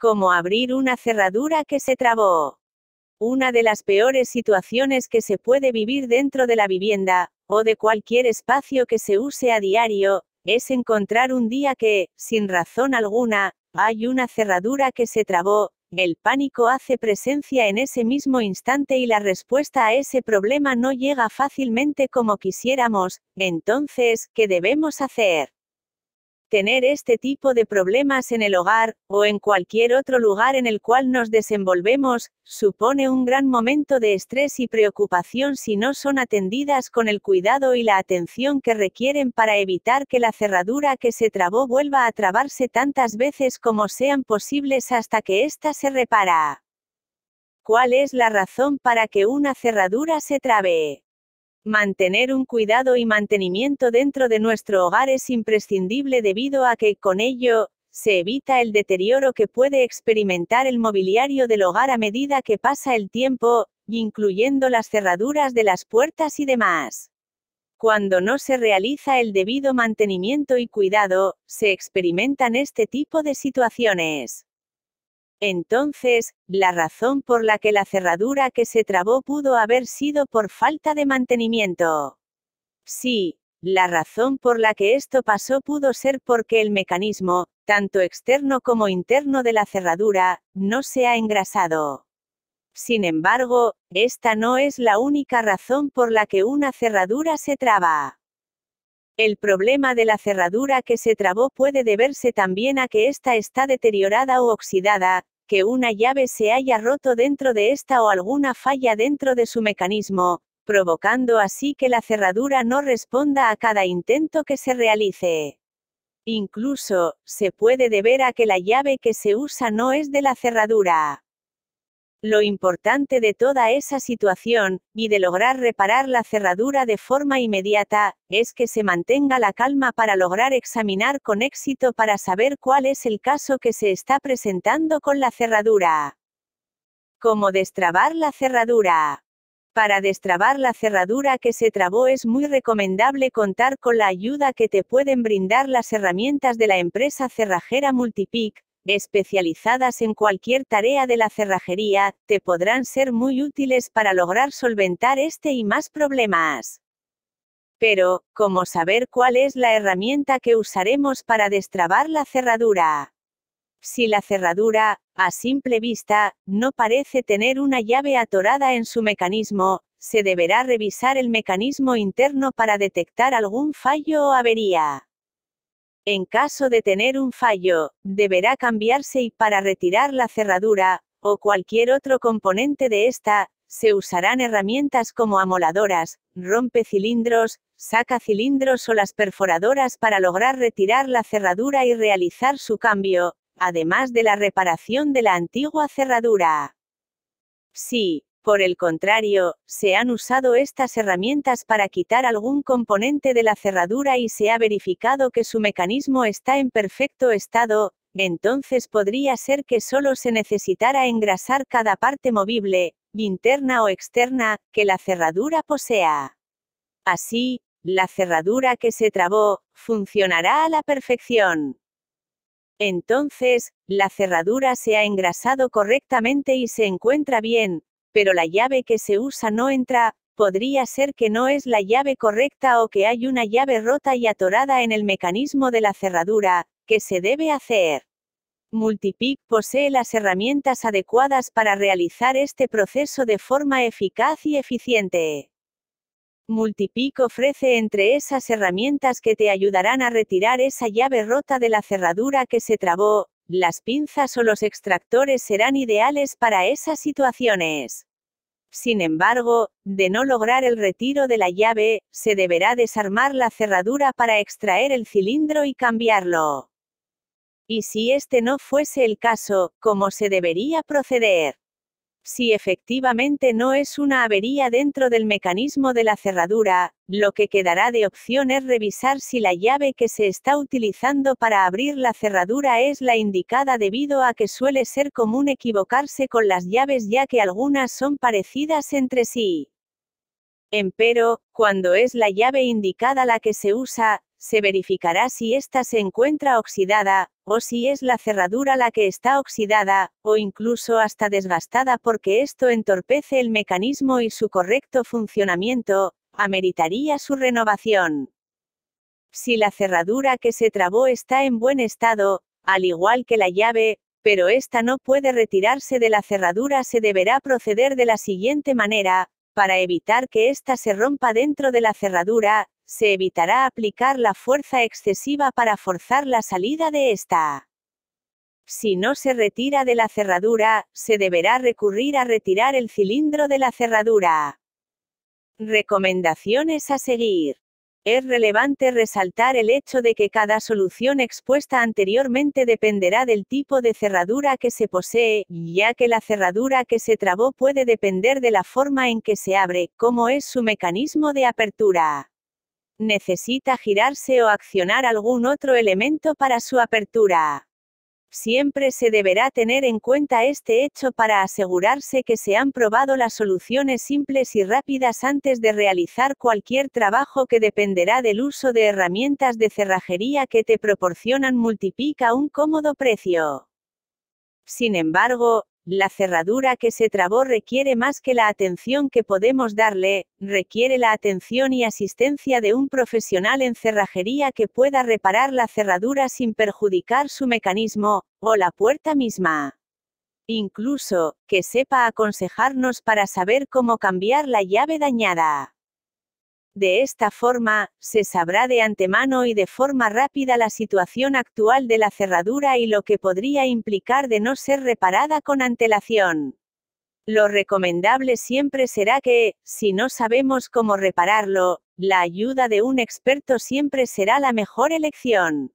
como abrir una cerradura que se trabó. Una de las peores situaciones que se puede vivir dentro de la vivienda, o de cualquier espacio que se use a diario, es encontrar un día que, sin razón alguna, hay una cerradura que se trabó, el pánico hace presencia en ese mismo instante y la respuesta a ese problema no llega fácilmente como quisiéramos, entonces, ¿qué debemos hacer? tener este tipo de problemas en el hogar, o en cualquier otro lugar en el cual nos desenvolvemos, supone un gran momento de estrés y preocupación si no son atendidas con el cuidado y la atención que requieren para evitar que la cerradura que se trabó vuelva a trabarse tantas veces como sean posibles hasta que ésta se repara. ¿Cuál es la razón para que una cerradura se trabe? Mantener un cuidado y mantenimiento dentro de nuestro hogar es imprescindible debido a que, con ello, se evita el deterioro que puede experimentar el mobiliario del hogar a medida que pasa el tiempo, incluyendo las cerraduras de las puertas y demás. Cuando no se realiza el debido mantenimiento y cuidado, se experimentan este tipo de situaciones. Entonces, la razón por la que la cerradura que se trabó pudo haber sido por falta de mantenimiento. Sí, la razón por la que esto pasó pudo ser porque el mecanismo, tanto externo como interno de la cerradura, no se ha engrasado. Sin embargo, esta no es la única razón por la que una cerradura se traba. El problema de la cerradura que se trabó puede deberse también a que ésta está deteriorada o oxidada, que una llave se haya roto dentro de esta o alguna falla dentro de su mecanismo, provocando así que la cerradura no responda a cada intento que se realice. Incluso, se puede deber a que la llave que se usa no es de la cerradura. Lo importante de toda esa situación, y de lograr reparar la cerradura de forma inmediata, es que se mantenga la calma para lograr examinar con éxito para saber cuál es el caso que se está presentando con la cerradura. Cómo destrabar la cerradura. Para destrabar la cerradura que se trabó es muy recomendable contar con la ayuda que te pueden brindar las herramientas de la empresa cerrajera Multipic, especializadas en cualquier tarea de la cerrajería, te podrán ser muy útiles para lograr solventar este y más problemas. Pero, ¿cómo saber cuál es la herramienta que usaremos para destrabar la cerradura? Si la cerradura, a simple vista, no parece tener una llave atorada en su mecanismo, se deberá revisar el mecanismo interno para detectar algún fallo o avería. En caso de tener un fallo, deberá cambiarse y para retirar la cerradura, o cualquier otro componente de esta, se usarán herramientas como amoladoras, rompecilindros, sacacilindros o las perforadoras para lograr retirar la cerradura y realizar su cambio, además de la reparación de la antigua cerradura. Sí. Por el contrario, se han usado estas herramientas para quitar algún componente de la cerradura y se ha verificado que su mecanismo está en perfecto estado, entonces podría ser que solo se necesitara engrasar cada parte movible, interna o externa, que la cerradura posea. Así, la cerradura que se trabó, funcionará a la perfección. Entonces, la cerradura se ha engrasado correctamente y se encuentra bien, pero la llave que se usa no entra, podría ser que no es la llave correcta o que hay una llave rota y atorada en el mecanismo de la cerradura, que se debe hacer. Multipic posee las herramientas adecuadas para realizar este proceso de forma eficaz y eficiente. Multipic ofrece entre esas herramientas que te ayudarán a retirar esa llave rota de la cerradura que se trabó, las pinzas o los extractores serán ideales para esas situaciones. Sin embargo, de no lograr el retiro de la llave, se deberá desarmar la cerradura para extraer el cilindro y cambiarlo. Y si este no fuese el caso, ¿cómo se debería proceder? si efectivamente no es una avería dentro del mecanismo de la cerradura, lo que quedará de opción es revisar si la llave que se está utilizando para abrir la cerradura es la indicada debido a que suele ser común equivocarse con las llaves ya que algunas son parecidas entre sí. Empero, cuando es la llave indicada la que se usa, se verificará si ésta se encuentra oxidada, o si es la cerradura la que está oxidada, o incluso hasta desgastada porque esto entorpece el mecanismo y su correcto funcionamiento, ameritaría su renovación. Si la cerradura que se trabó está en buen estado, al igual que la llave, pero ésta no puede retirarse de la cerradura, se deberá proceder de la siguiente manera, para evitar que ésta se rompa dentro de la cerradura, se evitará aplicar la fuerza excesiva para forzar la salida de esta. Si no se retira de la cerradura, se deberá recurrir a retirar el cilindro de la cerradura. Recomendaciones a seguir. Es relevante resaltar el hecho de que cada solución expuesta anteriormente dependerá del tipo de cerradura que se posee, ya que la cerradura que se trabó puede depender de la forma en que se abre, como es su mecanismo de apertura necesita girarse o accionar algún otro elemento para su apertura. Siempre se deberá tener en cuenta este hecho para asegurarse que se han probado las soluciones simples y rápidas antes de realizar cualquier trabajo que dependerá del uso de herramientas de cerrajería que te proporcionan multiplica un cómodo precio. Sin embargo, la cerradura que se trabó requiere más que la atención que podemos darle, requiere la atención y asistencia de un profesional en cerrajería que pueda reparar la cerradura sin perjudicar su mecanismo, o la puerta misma. Incluso, que sepa aconsejarnos para saber cómo cambiar la llave dañada. De esta forma, se sabrá de antemano y de forma rápida la situación actual de la cerradura y lo que podría implicar de no ser reparada con antelación. Lo recomendable siempre será que, si no sabemos cómo repararlo, la ayuda de un experto siempre será la mejor elección.